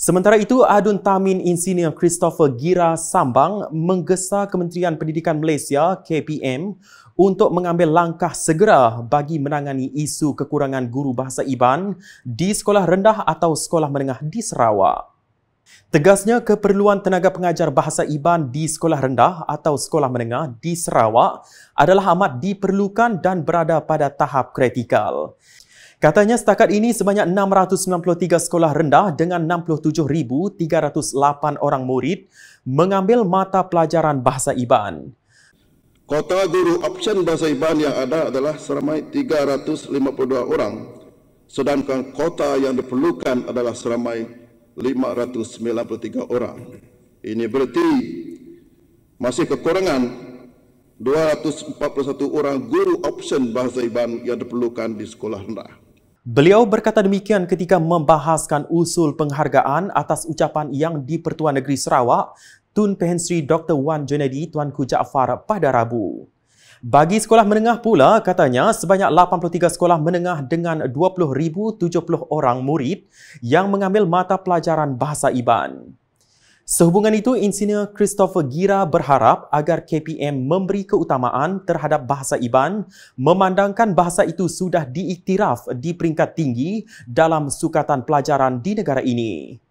Sementara itu, Adun Tamin Insinyur Christopher Gira Sambang menggesa Kementerian Pendidikan Malaysia KPM untuk mengambil langkah segera bagi menangani isu kekurangan guru bahasa Iban di sekolah rendah atau sekolah menengah di Sarawak. Tegasnya, keperluan tenaga pengajar bahasa Iban di sekolah rendah atau sekolah menengah di Sarawak adalah amat diperlukan dan berada pada tahap kritikal. Katanya setakat ini sebanyak 693 sekolah rendah dengan 67,308 orang murid mengambil mata pelajaran Bahasa Iban. Kota guru option Bahasa Iban yang ada adalah seramai 352 orang. Sedangkan kota yang diperlukan adalah seramai 593 orang. Ini berarti masih kekurangan 241 orang guru option Bahasa Iban yang diperlukan di sekolah rendah. Beliau berkata demikian ketika membahaskan usul penghargaan atas ucapan yang di-Pertuan Negeri Sarawak, Tun Pehensri Dr. Wan Junedi Tuanku Jaafar pada Rabu. Bagi sekolah menengah pula, katanya sebanyak 83 sekolah menengah dengan 20,070 orang murid yang mengambil mata pelajaran Bahasa Iban. Sehubungan itu, Insinyur Christopher Gira berharap agar KPM memberi keutamaan terhadap bahasa Iban memandangkan bahasa itu sudah diiktiraf di peringkat tinggi dalam sukatan pelajaran di negara ini.